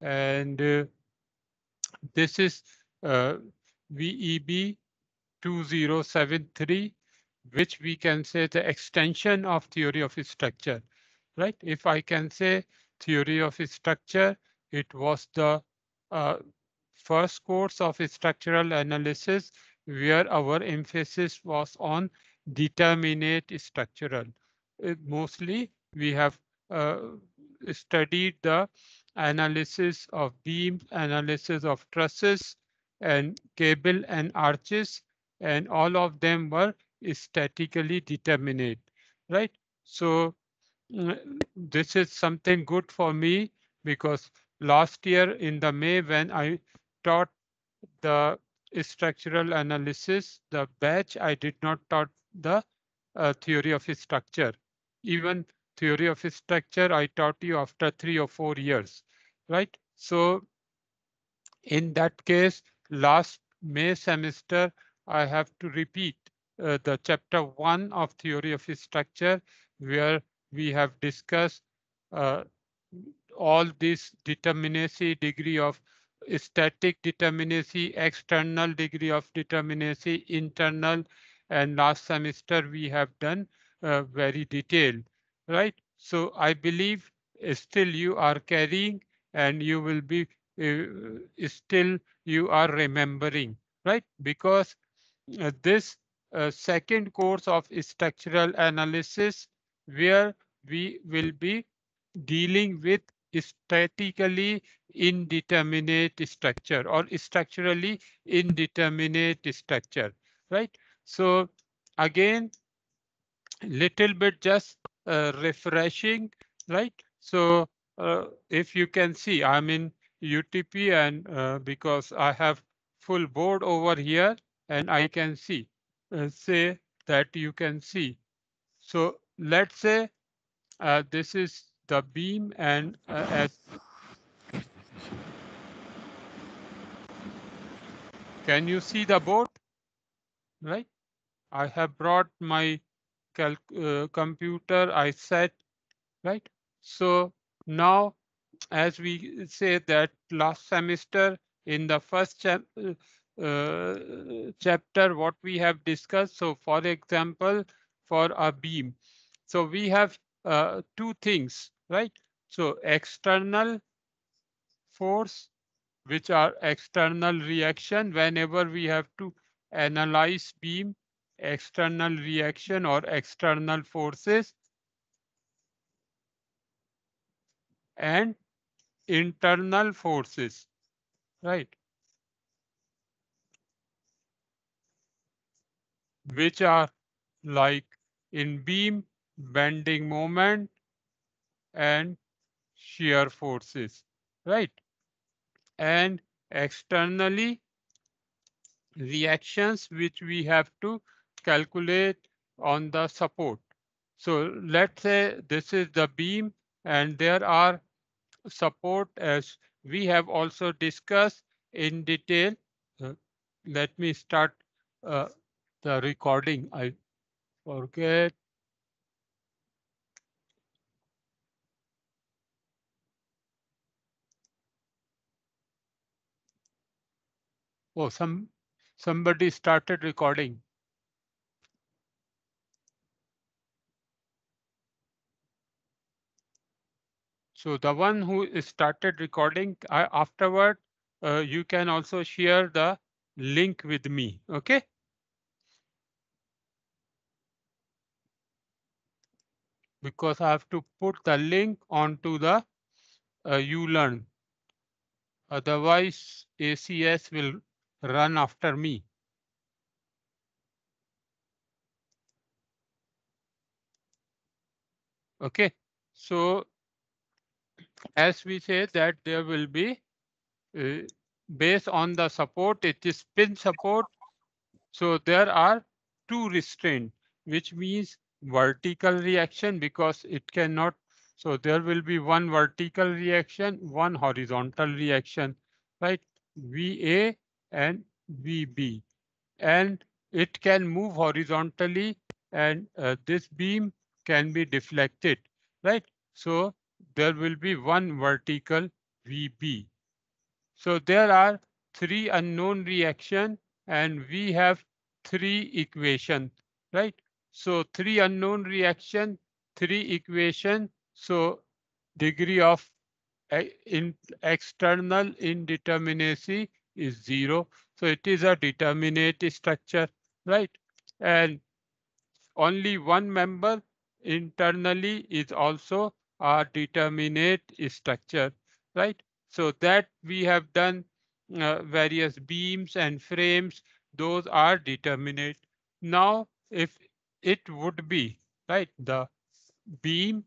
and uh, this is uh, VEB 2073, which we can say the extension of theory of structure, right? If I can say theory of structure, it was the uh, first course of structural analysis where our emphasis was on determinate structural. It uh, mostly we have uh, studied the analysis of beams, analysis of trusses and cable and arches, and all of them were statically determinate, right? So mm, this is something good for me because last year in the May when I taught the structural analysis, the batch, I did not taught the uh, theory of structure. Even theory of structure, I taught you after three or four years right? So in that case, last May semester, I have to repeat uh, the chapter one of theory of structure, where we have discussed uh, all this determinacy, degree of static determinacy, external degree of determinacy, internal, and last semester we have done uh, very detailed, right? So I believe uh, still you are carrying and you will be uh, still you are remembering, right? Because uh, this uh, second course of structural analysis where we will be dealing with statically indeterminate structure or structurally indeterminate structure, right? So again, little bit just uh, refreshing, right? So uh, if you can see, I'm in UTP and uh, because I have full board over here and I can see, uh, say that you can see. So let's say this is the beam and as can you see the board right i have brought my uh, computer i set right so now, as we say that last semester in the first uh, uh, chapter, what we have discussed. So for example, for a beam. So we have uh, two things, right? So external force, which are external reaction. Whenever we have to analyze beam, external reaction or external forces and internal forces, right? Which are like in beam, bending moment, and shear forces, right? And externally, reactions which we have to calculate on the support. So let's say this is the beam and there are support as we have also discussed in detail. Uh, let me start uh, the recording. I forget. Oh, some somebody started recording. So the one who started recording I, afterward, uh, you can also share the link with me. Okay. Because I have to put the link onto the uh, ULearn. Otherwise, ACS will run after me. Okay, so as we say that there will be uh, based on the support, it is pin support. So there are two restraint, which means vertical reaction because it cannot. So there will be one vertical reaction, one horizontal reaction, right? VA and VB. And it can move horizontally and uh, this beam can be deflected, right? So there will be one vertical VB. So there are three unknown reaction and we have three equation, right? So three unknown reaction, three equation. So degree of eh, in external indeterminacy is zero. So it is a determinate structure, right? And only one member internally is also our determinate structure, right? So that we have done uh, various beams and frames, those are determinate. Now, if it would be, right, the beam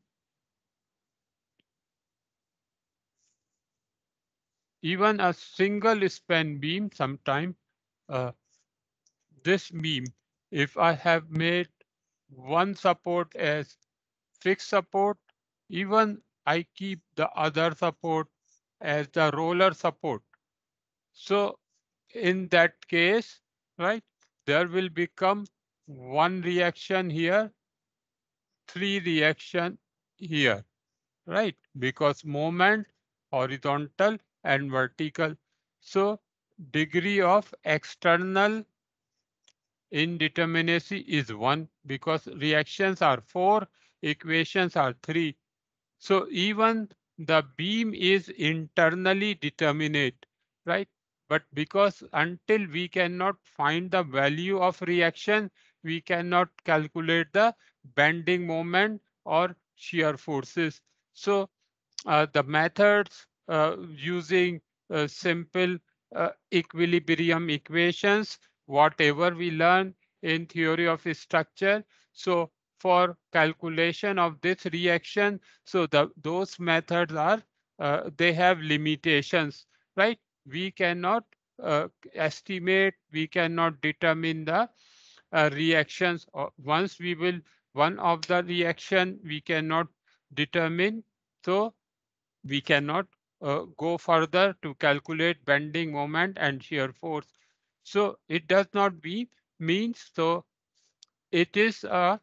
even a single span beam sometime uh, this beam if i have made one support as fixed support even I keep the other support as the roller support. So in that case, right, there will become one reaction here, three reaction here, right? Because moment, horizontal and vertical. So degree of external indeterminacy is one because reactions are four, equations are three. So even the beam is internally determinate, right? But because until we cannot find the value of reaction, we cannot calculate the bending moment or shear forces. So uh, the methods uh, using uh, simple uh, equilibrium equations, whatever we learn in theory of structure. So for calculation of this reaction. So the, those methods are, uh, they have limitations, right? We cannot uh, estimate, we cannot determine the uh, reactions. Uh, once we will, one of the reaction we cannot determine, so we cannot uh, go further to calculate bending moment and shear force. So it does not be means, so it is a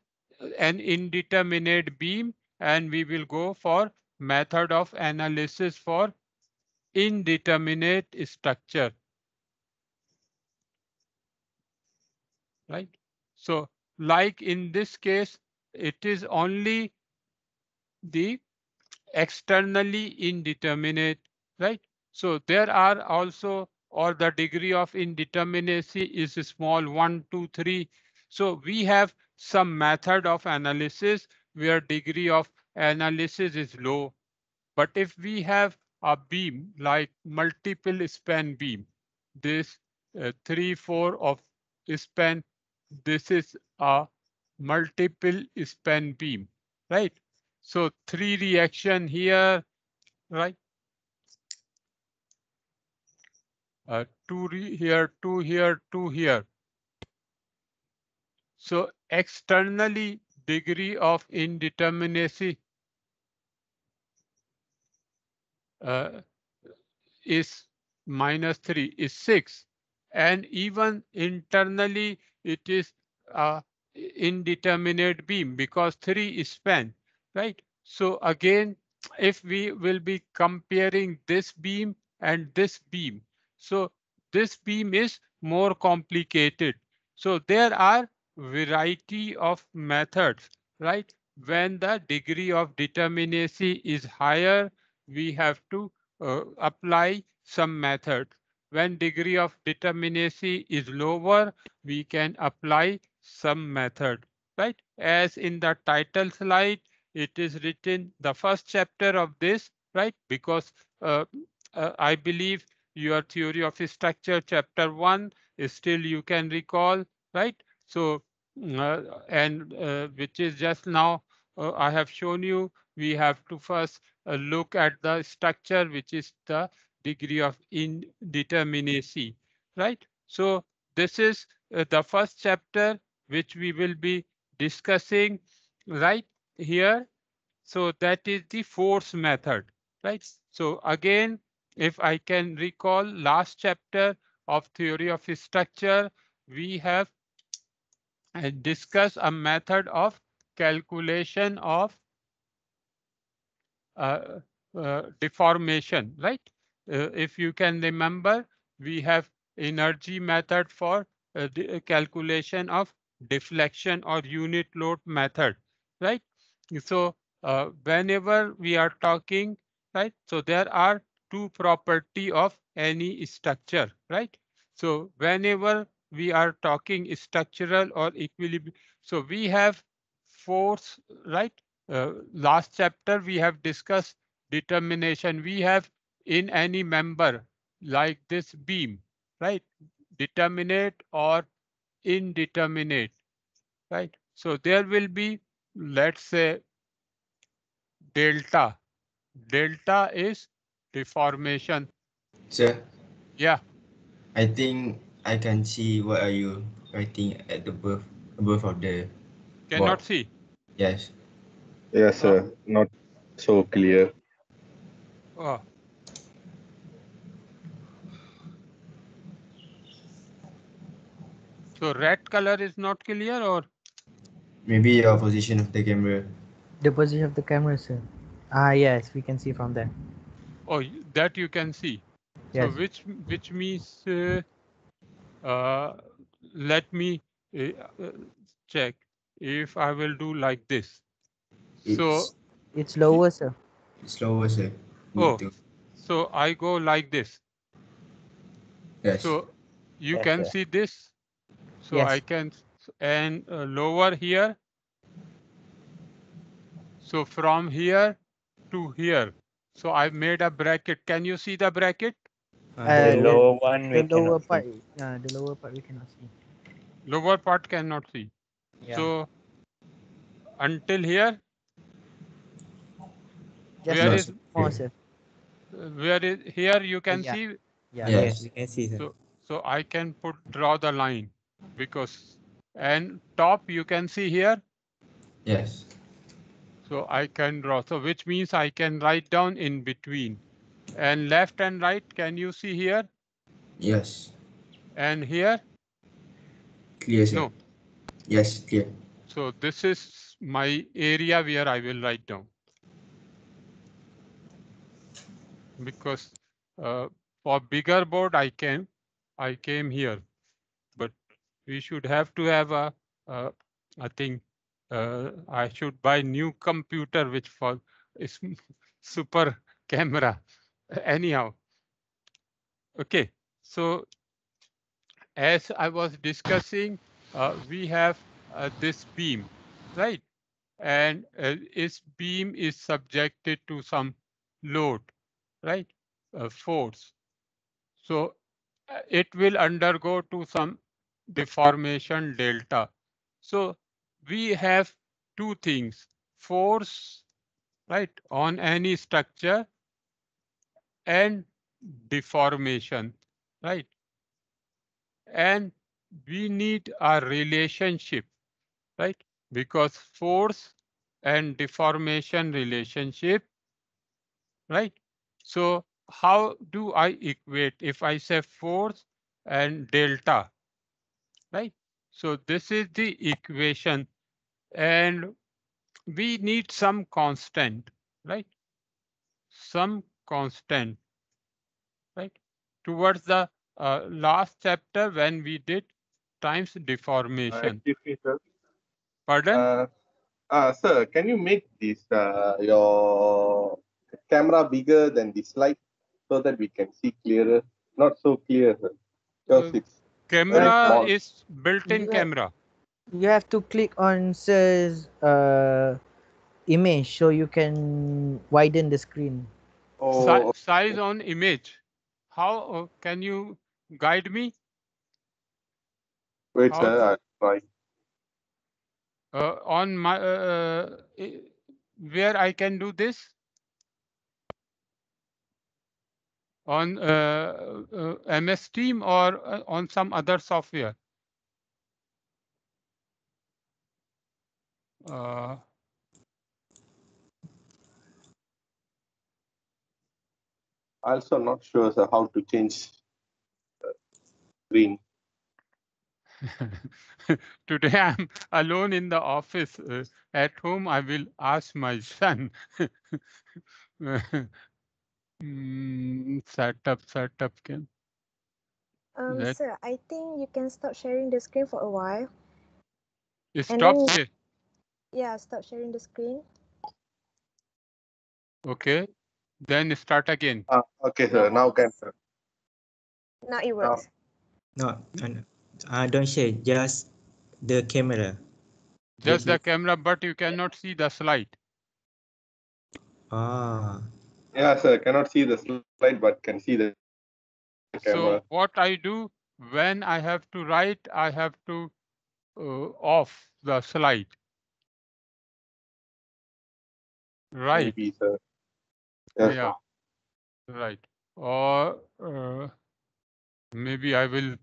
an indeterminate beam and we will go for method of analysis for indeterminate structure. Right? So like in this case, it is only the externally indeterminate, right? So there are also, or the degree of indeterminacy is small, one, two, three. So we have some method of analysis where degree of analysis is low. But if we have a beam like multiple span beam, this uh, three, four of span, this is a multiple span beam, right? So three reaction here, right? Uh, two here, two here, two here. So externally, degree of indeterminacy uh, is minus 3, is 6. And even internally, it is uh, indeterminate beam because 3 is span, right? So again, if we will be comparing this beam and this beam, so this beam is more complicated. So there are variety of methods, right? When the degree of determinacy is higher, we have to uh, apply some method. When degree of determinacy is lower, we can apply some method, right? As in the title slide, it is written the first chapter of this, right? Because uh, uh, I believe your theory of structure chapter one is still you can recall, right? So uh, and uh, which is just now uh, I have shown you, we have to first look at the structure, which is the degree of indeterminacy, right? So this is the first chapter which we will be discussing right here. So that is the force method, right? So again, if I can recall last chapter of theory of structure, we have discuss a method of calculation of uh, uh, deformation, right? Uh, if you can remember, we have energy method for uh, the uh, calculation of deflection or unit load method, right? So uh, whenever we are talking, right? So there are two property of any structure, right? So whenever we are talking structural or equilibrium. So we have force, right? Uh, last chapter, we have discussed determination. We have in any member like this beam, right? Determinate or indeterminate, right? So there will be, let's say, delta. Delta is deformation. Sir? Yeah. I think I can see what are you writing at the above above of the cannot board. see. Yes. Yes, sir. Not so clear. Oh. So red color is not clear or? Maybe your position of the camera. The position of the camera, sir. Ah, yes, we can see from there. Oh, that you can see. Yes. So which which means uh, uh, let me uh, uh, check if I will do like this. It's, so it's lower, sir. It's lower, sir. Oh, so I go like this. Yes. So you yes, can sir. see this. So yes. I can and uh, lower here. So from here to here. So I've made a bracket. Can you see the bracket? Uh, the uh, lower one. The lower part. See. Yeah, the lower part we cannot see. Lower part cannot see. Yeah. So until here. Just where is more, sir. Where is here? You can yeah. see. Yeah. Yes, you can see. Sir. So so I can put draw the line because and top you can see here. Yes. So I can draw. So which means I can write down in between. And left and right, can you see here? Yes. And here? Clear. No. Yes, clear. So this is my area where I will write down. Because uh, for bigger board, I came, I came here, but we should have to have a, uh, I think uh, I should buy new computer, which for is super camera. anyhow. Okay, so as I was discussing, uh, we have uh, this beam, right? And uh, its beam is subjected to some load, right? Uh, force. So uh, it will undergo to some deformation delta. So we have two things, force, right, on any structure and deformation, right? And we need a relationship, right? Because force and deformation relationship, right? So how do I equate if I say force and delta, right? So this is the equation and we need some constant, right? Some constant. Right towards the uh, last chapter when we did times deformation. Uh, me, sir. Pardon? Uh, uh, sir, can you make this uh, your camera bigger than this light so that we can see clearer? Not so clear, sir. Because uh, it's camera is built-in camera. You have to click on says uh, image so you can widen the screen. Oh, si okay. size on image. How uh, can you guide me? Wait, How, sir, I'm uh, on my uh, uh where I can do this on uh, uh MS Team or on some other software. also not sure so how to change screen. Uh, Today I'm alone in the office. Uh, at home, I will ask my son. set hmm, up, set up, Um, Let... Sir, I think you can stop sharing the screen for a while. You stop then, Yeah, stop sharing the screen. Okay. Then start again. Uh, okay, sir. Now can, sir. Now it works. No, no, I ah, don't say just the camera. Just the camera, but you cannot see the slide. Ah. Yeah, sir. Cannot see the slide, but can see the camera. So what I do when I have to write, I have to uh, off the slide. Right. Maybe, sir. Yeah. Right. Or uh, maybe I will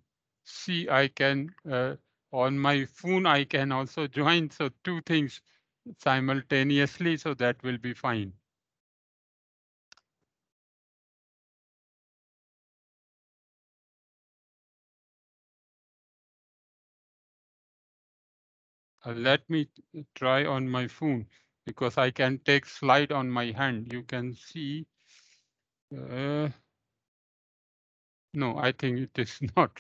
see I can uh, on my phone I can also join. So two things simultaneously. So that will be fine. Uh, let me try on my phone because I can take slide on my hand. You can see. Uh, no, I think it is not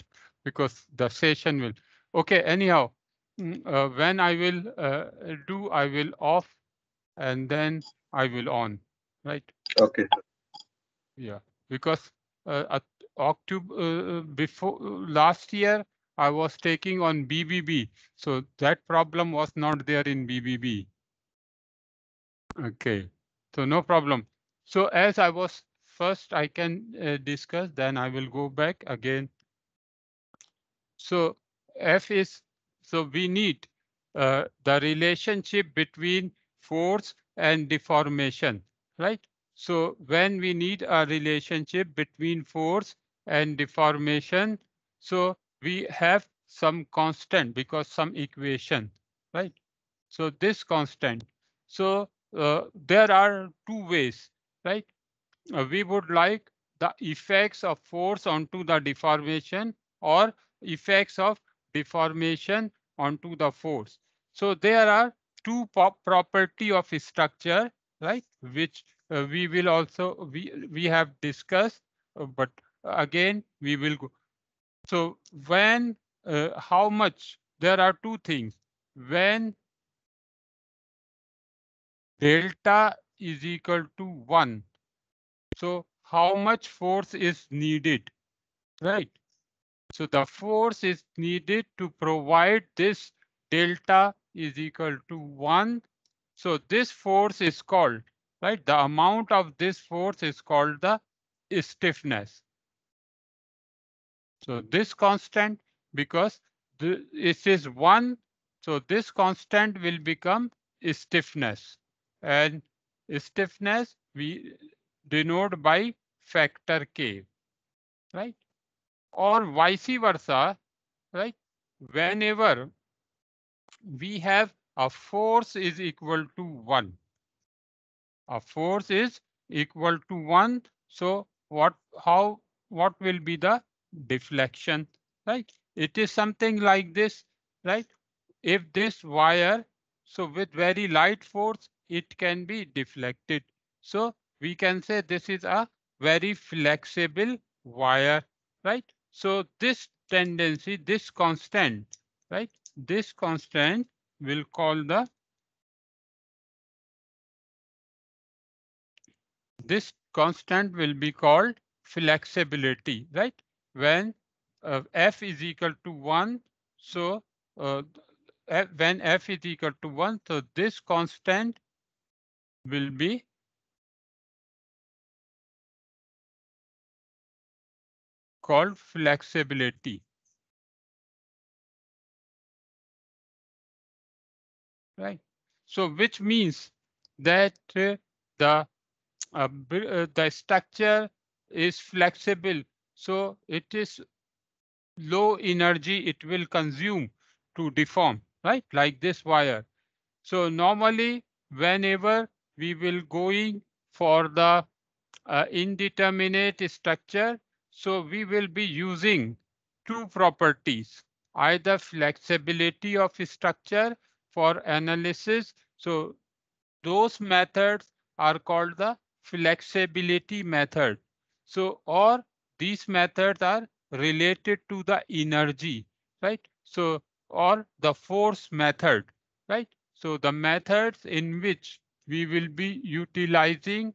because the session will. Okay, anyhow, mm, uh, when I will uh, do, I will off and then I will on, right? Okay. Yeah, because uh, at October uh, uh, before last year, I was taking on BBB. So that problem was not there in BBB. Okay, so no problem. So as I was first, I can uh, discuss, then I will go back again. So F is, so we need uh, the relationship between force and deformation, right? So when we need a relationship between force and deformation, so we have some constant because some equation, right? So this constant. So uh, there are two ways, right? Uh, we would like the effects of force onto the deformation or effects of deformation onto the force. So there are two property of structure, right? Which uh, we will also, we, we have discussed, uh, but again, we will go. So when, uh, how much, there are two things. When delta is equal to 1. So how much force is needed, right? So the force is needed to provide this delta is equal to 1. So this force is called, right? The amount of this force is called the stiffness. So this constant, because this it is 1, so this constant will become stiffness and stiffness we denote by factor K, right? Or vice versa, right? Whenever we have a force is equal to one, a force is equal to one. So what, how, what will be the deflection, right? It is something like this, right? If this wire, so with very light force, it can be deflected. So we can say this is a very flexible wire, right? So this tendency, this constant, right? This constant will call the this constant will be called flexibility, right? When uh, f is equal to 1, so uh, f, when f is equal to 1, so this constant will be called flexibility. Right. So which means that uh, the uh, uh, the structure is flexible. So it is low energy it will consume to deform, right? Like this wire. So normally whenever we will going for the uh, indeterminate structure. So we will be using two properties, either flexibility of structure for analysis. So those methods are called the flexibility method. So, or these methods are related to the energy, right? So, or the force method, right? So the methods in which we will be utilizing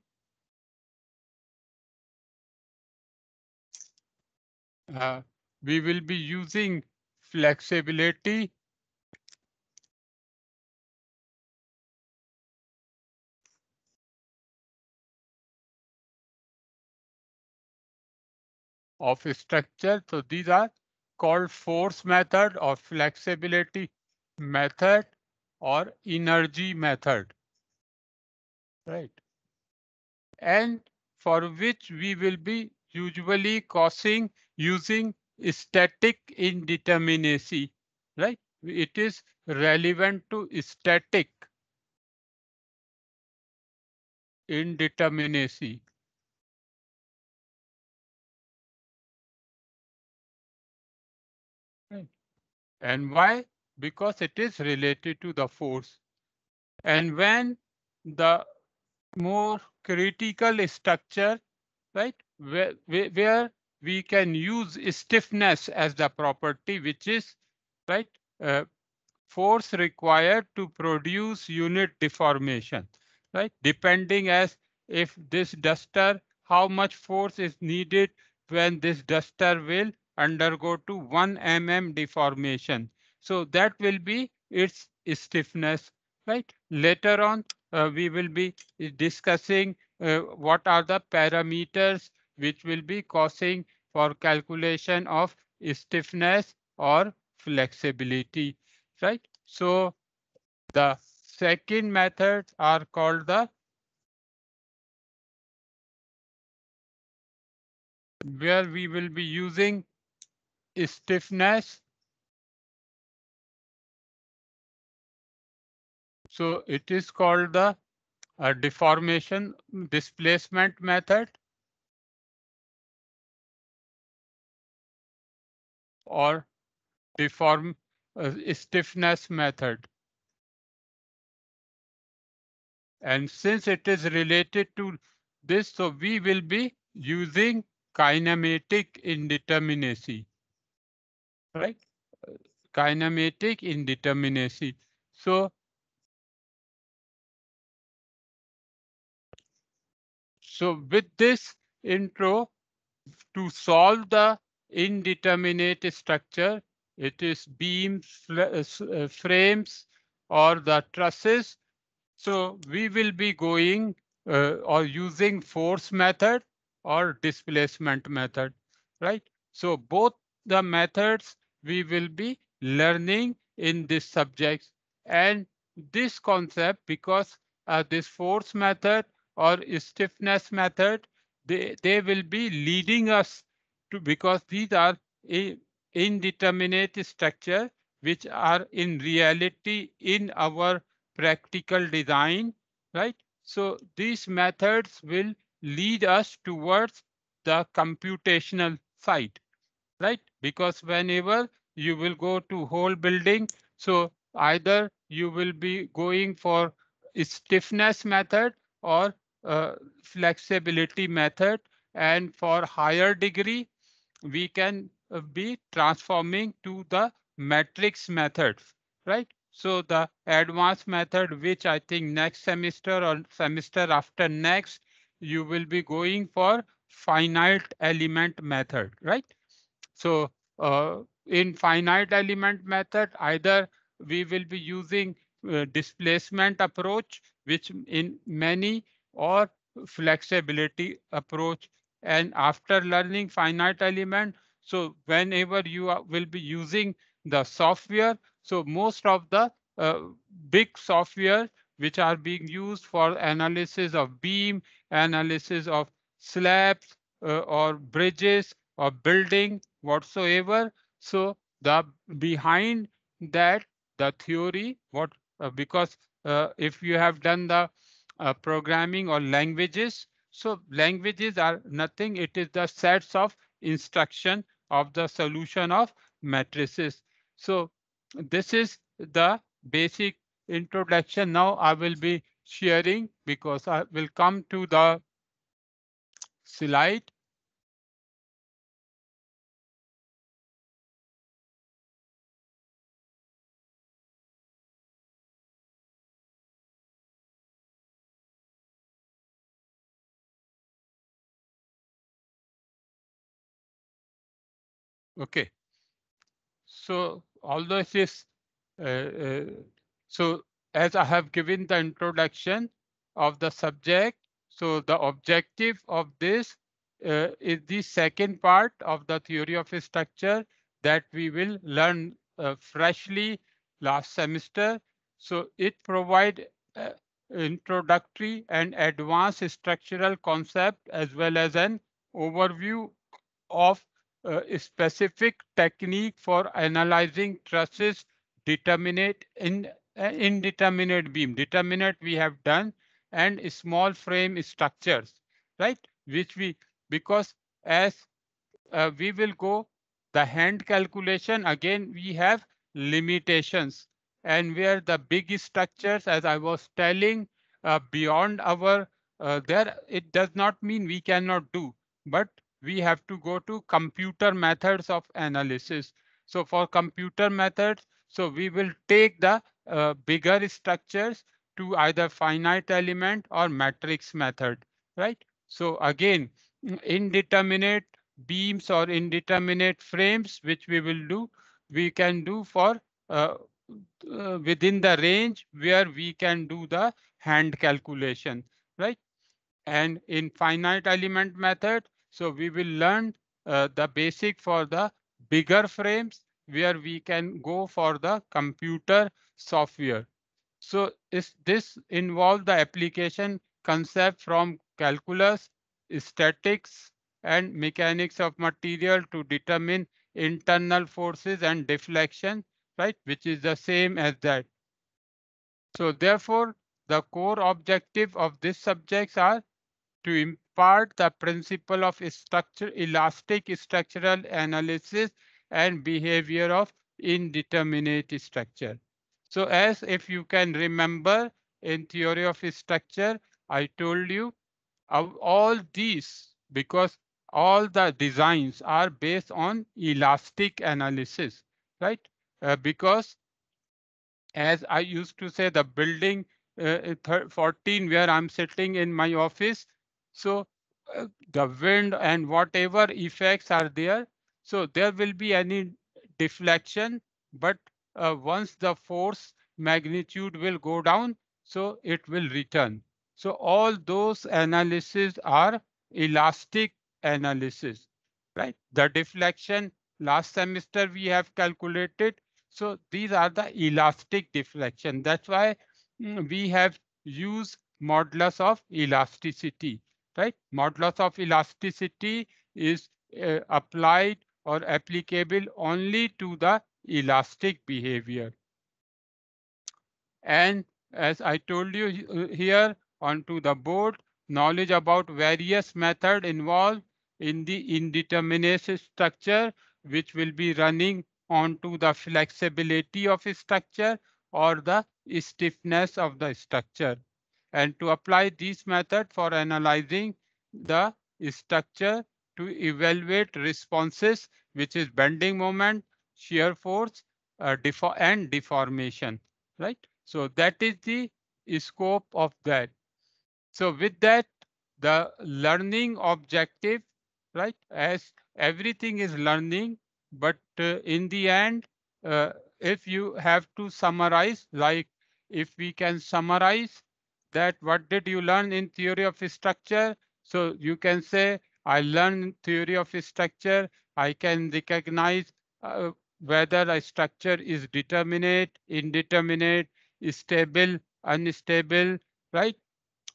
uh, we will be using flexibility of structure. So these are called force method or flexibility method or energy method right? And for which we will be usually causing using static indeterminacy, right? It is relevant to static indeterminacy. Right. And why? Because it is related to the force. And when the more critical structure, right? Where, where we can use stiffness as the property, which is, right? Uh, force required to produce unit deformation, right? Depending as if this duster, how much force is needed when this duster will undergo to 1 mm deformation. So that will be its stiffness, right? Later on, uh, we will be discussing uh, what are the parameters which will be causing for calculation of stiffness or flexibility, right? So the second methods are called the where we will be using stiffness So it is called the uh, deformation displacement method. or deform uh, stiffness method. And since it is related to this, so we will be using kinematic indeterminacy, right? Kinematic indeterminacy. So So with this intro, to solve the indeterminate structure, it is beams, uh, uh, frames, or the trusses. So we will be going uh, or using force method or displacement method, right? So both the methods we will be learning in this subject and this concept because uh, this force method or stiffness method, they, they will be leading us to because these are a indeterminate structure which are in reality in our practical design, right? So these methods will lead us towards the computational side, right? Because whenever you will go to whole building, so either you will be going for stiffness method or uh, flexibility method and for higher degree we can uh, be transforming to the matrix method right so the advanced method which i think next semester or semester after next you will be going for finite element method right so uh, in finite element method either we will be using uh, displacement approach which in many or flexibility approach. And after learning finite element, so whenever you are, will be using the software, so most of the uh, big software which are being used for analysis of beam, analysis of slabs uh, or bridges or building whatsoever. So the behind that the theory what uh, because uh, if you have done the uh, programming or languages. So languages are nothing. It is the sets of instruction of the solution of matrices. So this is the basic introduction. Now I will be sharing because I will come to the slide Okay. So although it is, uh, uh, so as I have given the introduction of the subject, so the objective of this uh, is the second part of the theory of structure that we will learn uh, freshly last semester. So it provide uh, introductory and advanced structural concept as well as an overview of a uh, specific technique for analyzing trusses determinate in uh, indeterminate beam. Determinate we have done and small frame structures, right? Which we, because as uh, we will go the hand calculation, again, we have limitations and where the big structures, as I was telling, uh, beyond our uh, there, it does not mean we cannot do, but we have to go to computer methods of analysis. So for computer methods, so we will take the uh, bigger structures to either finite element or matrix method, right? So again, indeterminate beams or indeterminate frames, which we will do, we can do for uh, uh, within the range where we can do the hand calculation, right? And in finite element method, so we will learn uh, the basic for the bigger frames where we can go for the computer software. So is this involve the application concept from calculus, statics, and mechanics of material to determine internal forces and deflection, right? Which is the same as that. So therefore, the core objective of these subjects are to part the principle of structure, elastic structural analysis and behavior of indeterminate structure. So as if you can remember in theory of structure, I told you of all these because all the designs are based on elastic analysis, right? Uh, because as I used to say, the building uh, 14 where I'm sitting in my office, so uh, the wind and whatever effects are there, so there will be any deflection, but uh, once the force magnitude will go down, so it will return. So all those analyses are elastic analysis, right? The deflection last semester we have calculated. So these are the elastic deflection. That's why mm, we have used modulus of elasticity right? Modulus of elasticity is uh, applied or applicable only to the elastic behavior. And as I told you uh, here onto the board, knowledge about various method involved in the indeterminate structure, which will be running onto the flexibility of structure or the stiffness of the structure and to apply this method for analyzing the structure to evaluate responses, which is bending moment, shear force, uh, defo and deformation, right? So that is the scope of that. So with that, the learning objective, right? As everything is learning, but uh, in the end, uh, if you have to summarize, like if we can summarize that what did you learn in theory of structure? So you can say, I learned theory of structure. I can recognize uh, whether a structure is determinate, indeterminate, stable, unstable, right?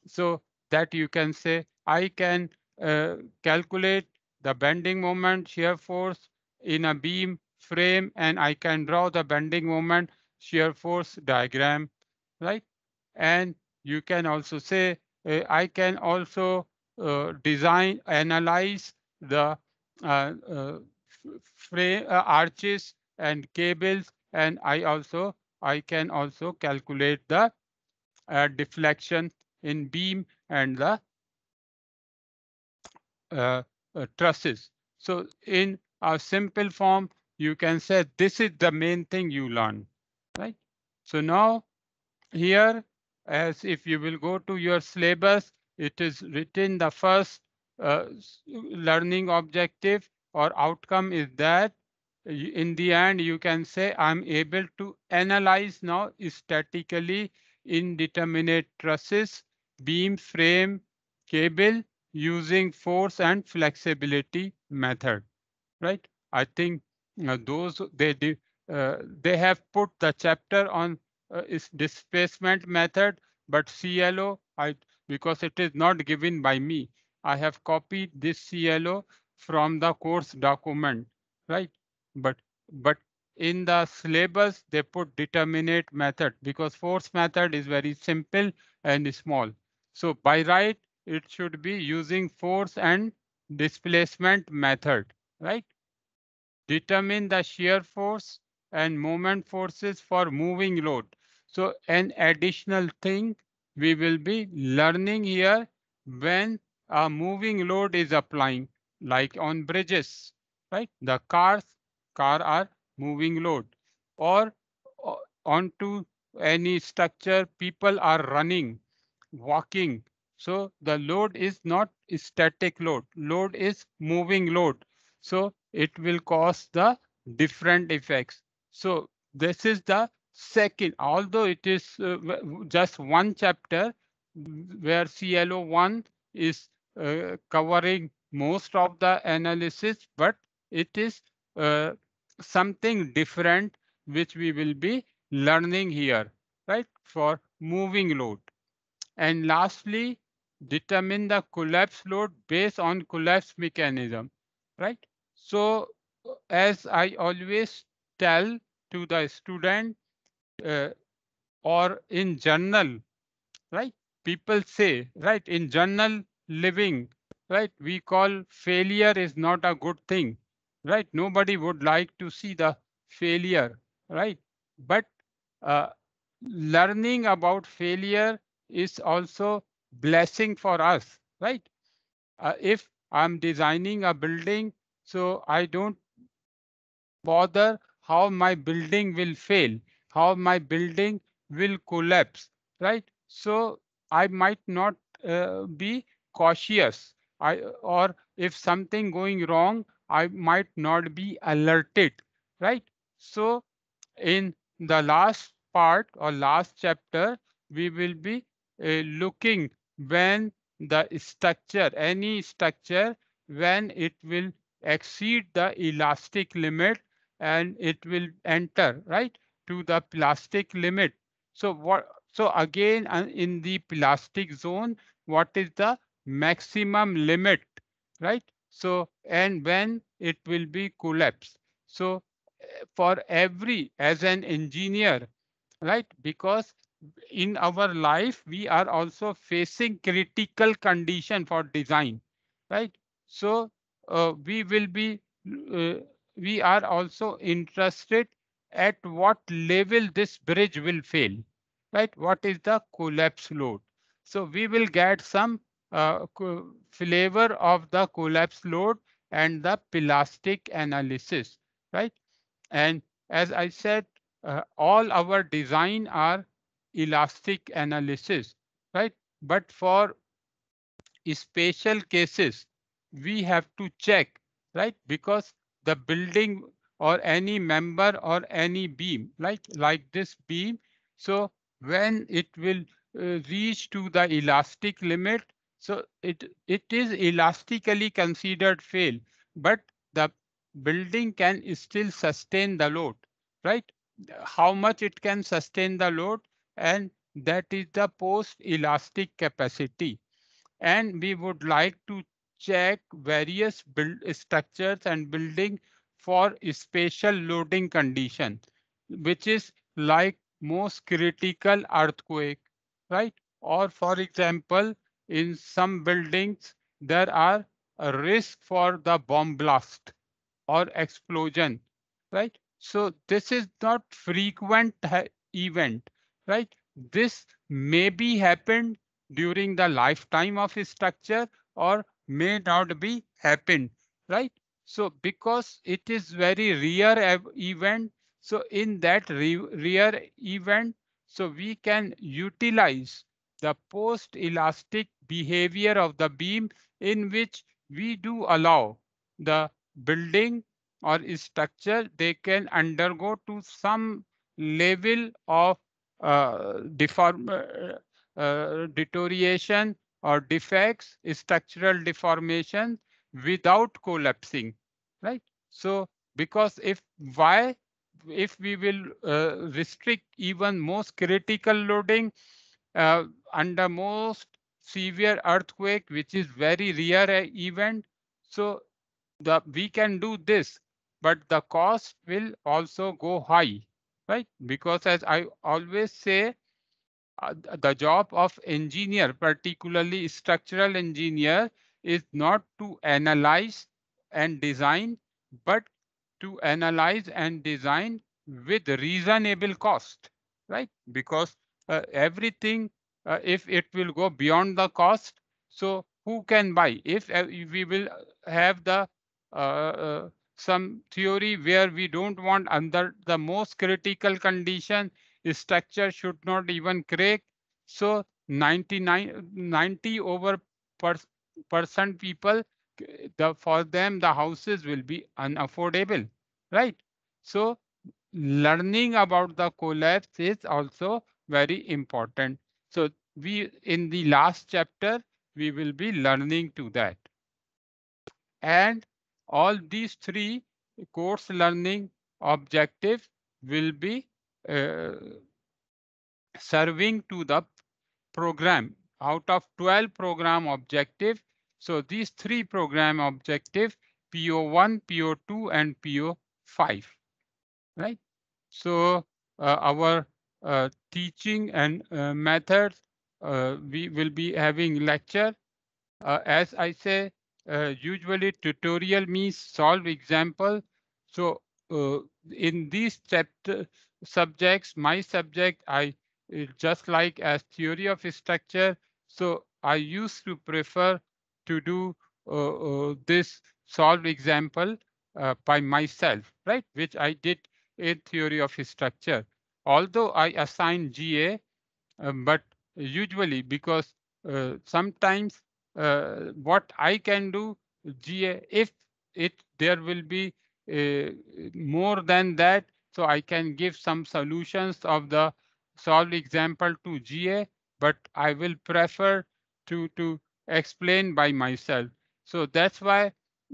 So that you can say, I can uh, calculate the bending moment, shear force in a beam frame, and I can draw the bending moment, shear force diagram, right? And you can also say, uh, I can also uh, design, analyze the uh, uh, uh, arches and cables, and I also, I can also calculate the deflection in beam and the trusses. So in a simple form, you can say this is the main thing you learn, right? So now here as if you will go to your syllabus, it is written the first uh, learning objective or outcome is that in the end you can say I'm able to analyze now statically indeterminate trusses, beam, frame, cable using force and flexibility method, right? I think uh, those they uh, they have put the chapter on uh, is displacement method, but CLO, I because it is not given by me, I have copied this CLO from the course document, right? But but in the syllabus, they put determinate method because force method is very simple and small. So by right, it should be using force and displacement method, right? Determine the shear force and moment forces for moving load. So an additional thing we will be learning here when a moving load is applying like on bridges, right? The cars, car are moving load or onto any structure, people are running, walking. So the load is not static load. Load is moving load. So it will cause the different effects. So this is the second, although it is uh, just one chapter where CLO1 is uh, covering most of the analysis, but it is uh, something different which we will be learning here, right, for moving load. And lastly, determine the collapse load based on collapse mechanism, right? So as I always tell to the student uh, or in journal, right? People say, right, in journal living, right, we call failure is not a good thing, right? Nobody would like to see the failure, right? But uh, learning about failure is also blessing for us, right? Uh, if I'm designing a building, so I don't bother how my building will fail, how my building will collapse, right? So I might not uh, be cautious I, or if something going wrong, I might not be alerted, right? So in the last part or last chapter, we will be uh, looking when the structure, any structure, when it will exceed the elastic limit and it will enter right to the plastic limit. So what? So again, uh, in the plastic zone, what is the maximum limit, right? So and when it will be collapsed. So eh, for every as an engineer, right? Because in our life, we are also facing critical condition for design, right? So uh, we will be uh, we are also interested at what level this bridge will fail, right? What is the collapse load? So we will get some uh, flavor of the collapse load and the plastic analysis, right? And as I said, uh, all our design are elastic analysis, right? But for special cases, we have to check, right? Because the building or any member or any beam, like, like this beam. So when it will uh, reach to the elastic limit, so it, it is elastically considered fail, but the building can still sustain the load, right? How much it can sustain the load and that is the post elastic capacity. And we would like to check various build structures and building for spatial loading condition, which is like most critical earthquake, right? Or for example, in some buildings, there are a risk for the bomb blast or explosion, right? So this is not frequent event, right? This may be happened during the lifetime of a structure or may not be happened, right? So because it is very rare event, so in that re rare event, so we can utilize the post-elastic behavior of the beam in which we do allow the building or structure, they can undergo to some level of uh, deform uh, uh, deterioration or defects, structural deformation without collapsing, right? So because if why, if we will uh, restrict even most critical loading uh, under most severe earthquake, which is very rare uh, event, so the, we can do this, but the cost will also go high, right? Because as I always say, uh, the job of engineer, particularly structural engineer, is not to analyze and design, but to analyze and design with reasonable cost, right? Because uh, everything, uh, if it will go beyond the cost, so who can buy? If, if uh, we will have the uh, some theory where we don't want under the most critical condition, structure should not even crack. So 99, 90 over per, percent people, the, for them, the houses will be unaffordable, right? So learning about the collapse is also very important. So we in the last chapter, we will be learning to that. And all these three course learning objectives will be uh, serving to the program out of 12 program objective. So these three program objective, PO1, PO2, and PO5, right? So uh, our uh, teaching and uh, method, uh, we will be having lecture. Uh, as I say, usually tutorial means solve example. So in these chapter, subjects. My subject, I eh, just like as theory of structure. So I used to prefer to do uh, uh, this solved example uh, by myself, right? Which I did in theory of structure. Although I assign GA, um, uh, but usually because uh, sometimes uh, what I can do GA, if it there will be eh, more than that, so I can give some solutions of the solved example to GA, but I will prefer to, to explain by myself. So that's why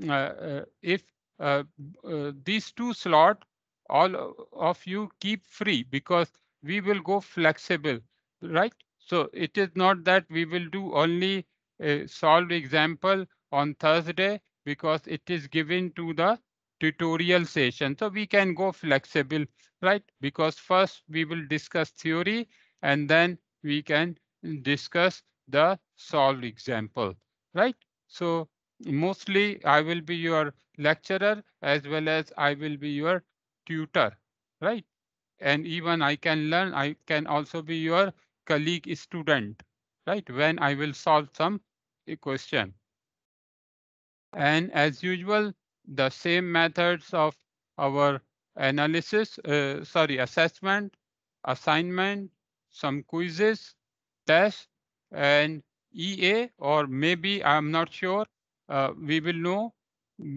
uh, uh, if uh, uh, these two slot, all of you keep free because we will go flexible, right? So it is not that we will do only a solved example on Thursday because it is given to the tutorial session. So we can go flexible, right? Because first we will discuss theory and then we can discuss the solved example, right? So mostly I will be your lecturer as well as I will be your tutor, right? And even I can learn, I can also be your colleague student, right? When I will solve some question. And as usual, the same methods of our analysis, uh, sorry, assessment, assignment, some quizzes, tests, and EA, or maybe I'm not sure. Uh, we will know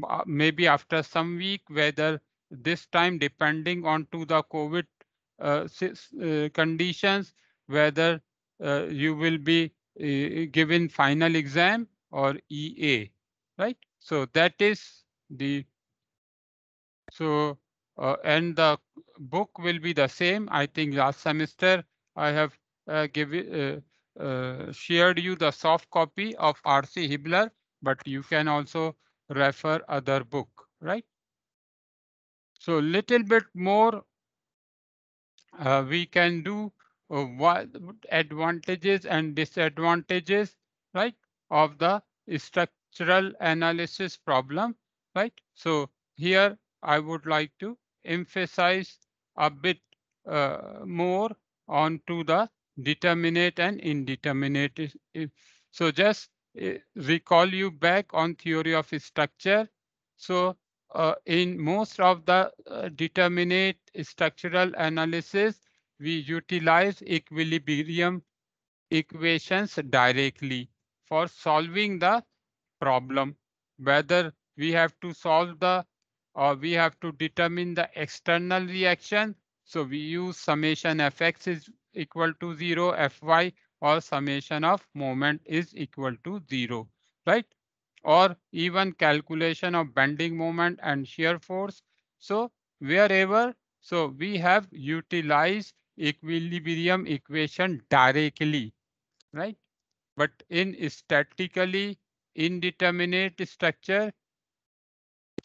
uh, maybe after some week whether this time, depending on to the COVID uh, uh conditions, whether uh, you will be given final exam or EA, right? So that is the so uh, and the book will be the same. I think last semester I have uh, uh, uh, shared you the soft copy of R.C. Hibbler, but you can also refer other book, right? So little bit more uh, we can do uh, what advantages and disadvantages, right, of the structural analysis problem right? So here I would like to emphasize a bit uh, more onto the determinate and indeterminate. So just eh, recall you back on theory of structure. So uh, in most of the uh, determinate structural analysis, we utilize equilibrium equations directly for solving the problem, whether we have to solve the or we have to determine the external reaction. So we use summation fx is equal to zero, fy or summation of moment is equal to zero, right? Or even calculation of bending moment and shear force. So wherever, so we have utilized equilibrium equation directly, right? But in statically indeterminate structure,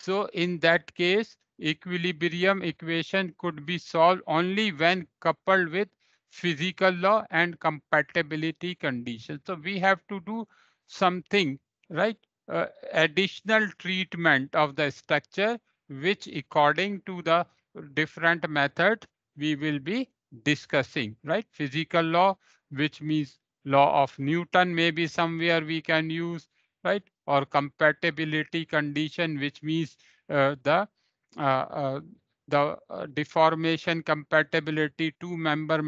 so in that case, equilibrium equation could be solved only when coupled with physical law and compatibility conditions. So we have to do something, right? Uh, additional treatment of the structure, which according to the different method, we will be discussing, right? Physical law, which means law of Newton, maybe somewhere we can use right? Or compatibility condition, which means uh, the uh, uh the uh, deformation compatibility two member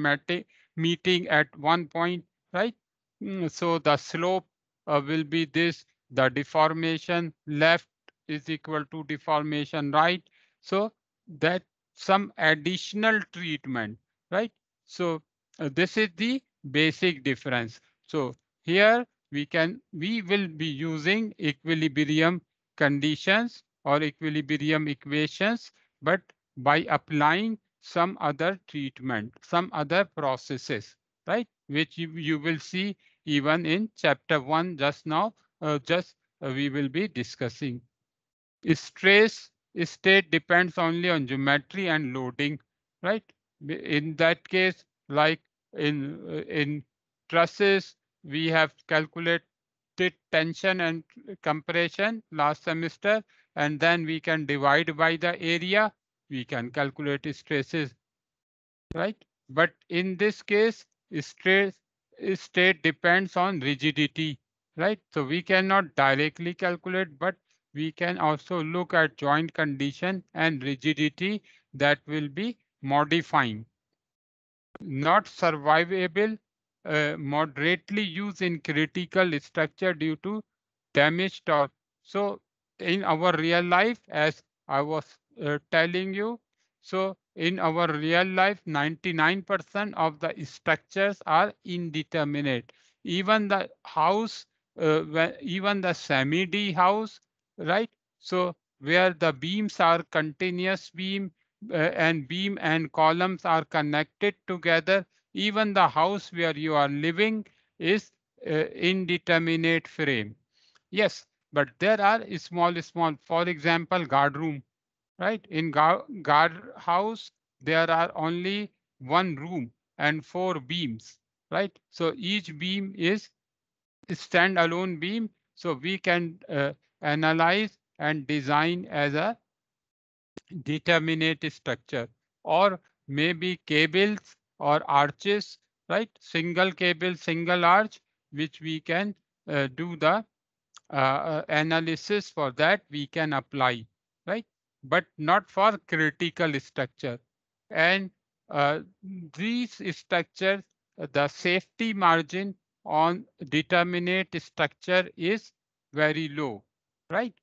meeting at one point, right? Mm, so the slope uh, will be this, the deformation left is equal to deformation right. So that some additional treatment, right? So uh, this is the basic difference. So here we can we will be using equilibrium conditions or equilibrium equations but by applying some other treatment some other processes right which you, you will see even in chapter 1 just now uh, just uh, we will be discussing stress state depends only on geometry and loading right in that case like in uh, in trusses we have calculated tension and compression last semester, and then we can divide by the area. We can calculate stresses, right? But in this case, stress state depends on rigidity, right? So we cannot directly calculate, but we can also look at joint condition and rigidity that will be modifying. Not survivable uh, moderately used in critical structure due to damage torque. So in our real life, as I was uh, telling you, so in our real life, 99% of the structures are indeterminate. Even the house, uh, even the semi-D house, right? So where the beams are continuous beam uh, and beam and columns are connected together even the house where you are living is uh, indeterminate frame. Yes, but there are small, small, for example, guard room, right? In guard, house, there are only one room and four beams, right? So each beam is standalone beam. So we can uh, analyze and design as a determinate structure or maybe cables or arches, right? Single cable, single arch, which we can uh, do the uh, uh, analysis for that we can apply, right? But not for critical structure. And uh, these structures, the safety margin on determinate structure is very low, right?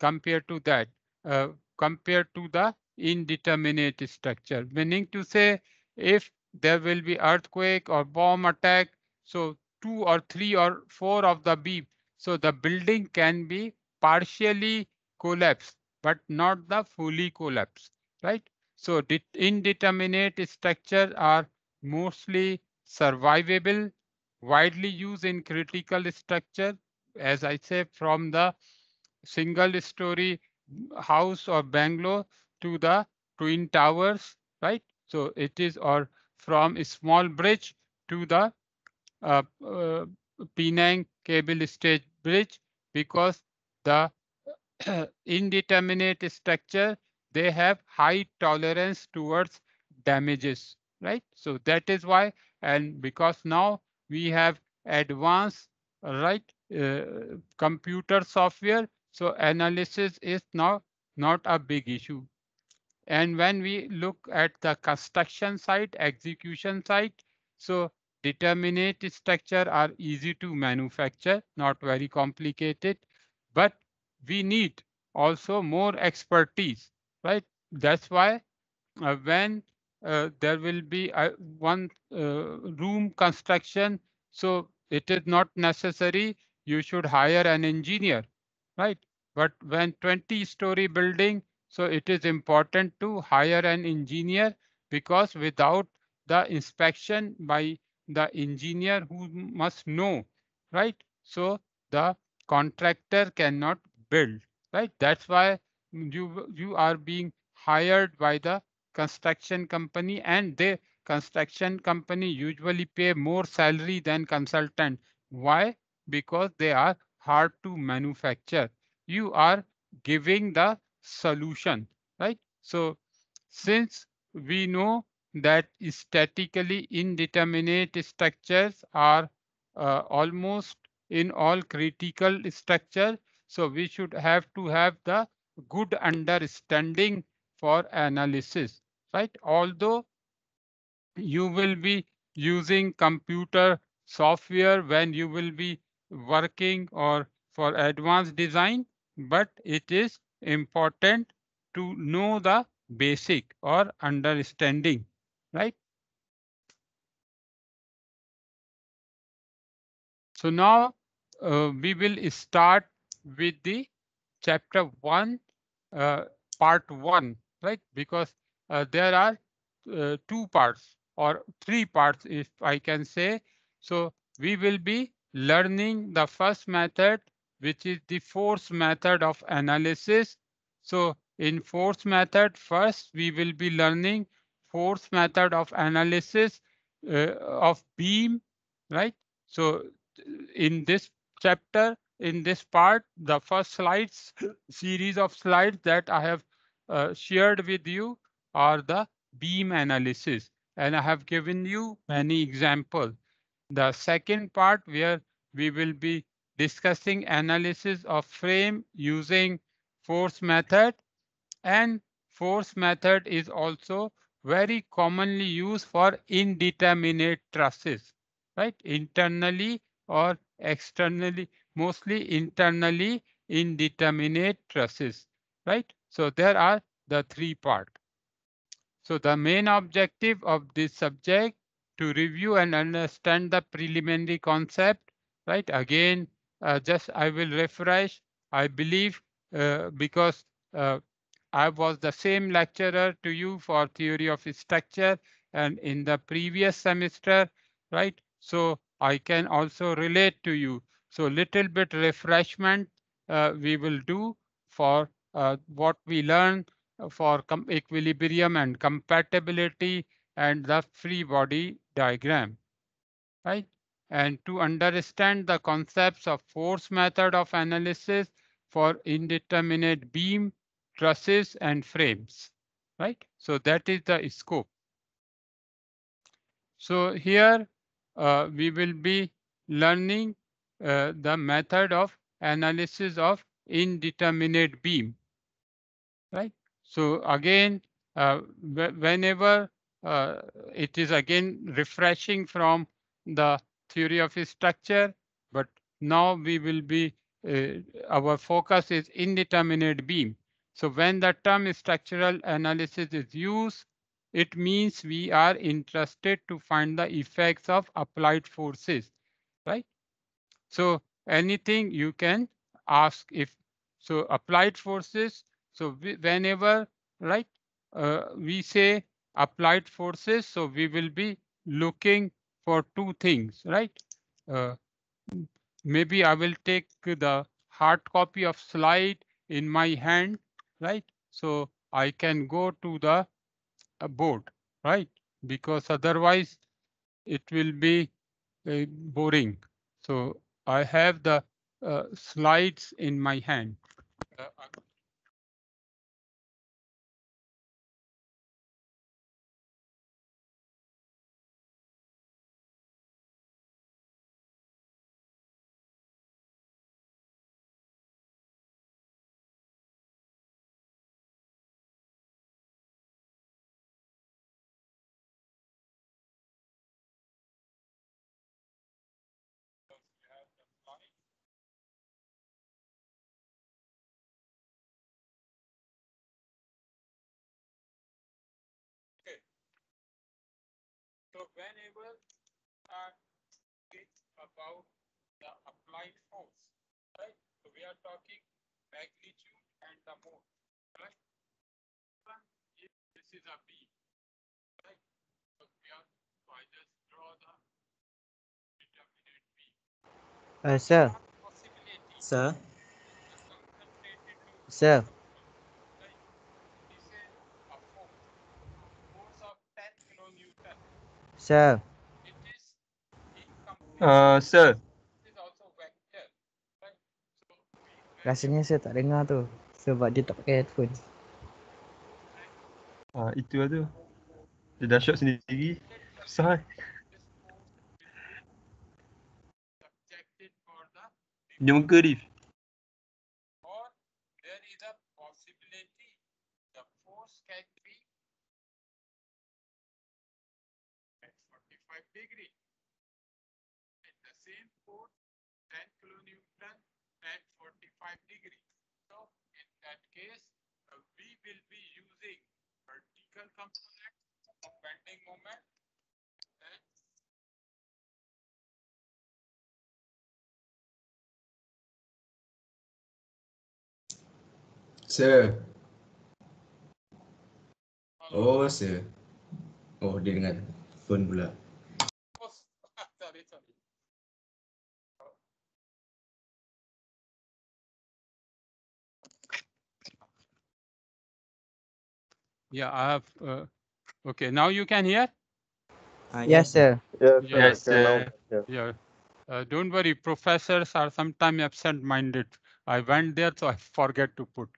Compared to that, uh, compared to the indeterminate structure, meaning to say if there will be earthquake or bomb attack. So two or three or four of the beep. So the building can be partially collapsed, but not the fully collapsed, right? So indeterminate structures are mostly survivable, widely used in critical structure, as I say, from the single story house of Bangalore to the twin towers, right? So it is or from a small bridge to the uh, uh, Penang cable stage bridge because the uh, indeterminate structure, they have high tolerance towards damages, right? So that is why, and because now we have advanced, right, uh, computer software, so analysis is now not a big issue. And when we look at the construction site, execution site, so determinate structure are easy to manufacture, not very complicated, but we need also more expertise, right? That's why uh, when uh, there will be uh, one uh, room construction, so it is not necessary you should hire an engineer, right? But when 20 story building, so it is important to hire an engineer because without the inspection by the engineer who must know, right? So the contractor cannot build, right? That's why you, you are being hired by the construction company and the construction company usually pay more salary than consultant. Why? Because they are hard to manufacture. You are giving the solution, right? So hmm. since we know that statically indeterminate structures are uh, almost in all critical structure, so we should have to have the good understanding for analysis, right? Although you will be using computer software when you will be working or for advanced design, but it is important to know the basic or understanding, right? So now uh, we will start with the chapter one, uh, part one, right? Because uh, there are uh, two parts or three parts, if I can say. So we will be learning the first method which is the force method of analysis. So in force method, first we will be learning force method of analysis uh, of beam, right? So in this chapter, in this part, the first slides, series of slides that I have uh, shared with you are the beam analysis. And I have given you many examples. The second part where we will be discussing analysis of frame using force method and force method is also very commonly used for indeterminate trusses, right? Internally or externally, mostly internally indeterminate trusses, right? So there are the three part. So the main objective of this subject to review and understand the preliminary concept, right? Again, uh, just I will refresh. I believe uh, because uh, I was the same lecturer to you for theory of structure and in the previous semester, right? So I can also relate to you. So little bit refreshment uh, we will do for uh, what we learn for equilibrium and compatibility and the free body diagram, right? and to understand the concepts of force method of analysis for indeterminate beam, trusses, and frames, right? So that is the scope. So here uh, we will be learning uh, the method of analysis of indeterminate beam, right? So again, uh, whenever uh, it is again refreshing from the theory of structure, but now we will be, uh, our focus is indeterminate beam. So when the term structural analysis is used, it means we are interested to find the effects of applied forces, right? So anything you can ask if, so applied forces, so whenever, right, uh, we say applied forces, so we will be looking for two things, right? Uh, maybe I will take the hard copy of slide in my hand, right? So I can go to the uh, board, right? Because otherwise it will be uh, boring. So I have the uh, slides in my hand. Uh, whenever uh, it's about the applied force, right? So we are talking magnitude and the mode, right? If this is a B. right? So we are, so I just draw the determinate Uh, sir. Sir. Sir. Sir. Uh, sir. Rasanya saya tak dengar tu sebab dia tak pakai headphone. uh, itu lah tu. Dia dah shot sendiri. Susah. Dia eh? muka Rif. component of bending moment. Sir. Oh, sir. Oh, dia dengar. Phone pula. Yeah, I have. Uh, okay, now you can hear. Uh, yes, sir. Yes, sir. Yes, sir. Uh, yeah. Uh, don't worry, professors are sometimes absent-minded. I went there, so I forget to put.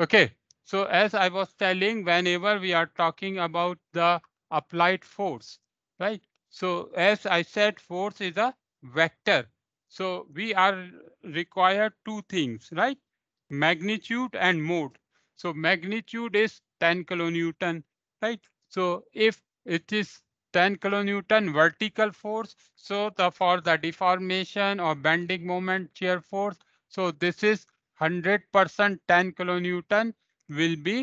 Okay, so as I was telling, whenever we are talking about the applied force, right? So as I said, force is a vector. So we are required two things, right? Magnitude and mode. So magnitude is 10 kilonewton, right? So if it is 10 kilonewton vertical force, so the for the deformation or bending moment shear force, so this is 100% 10 kilonewton will be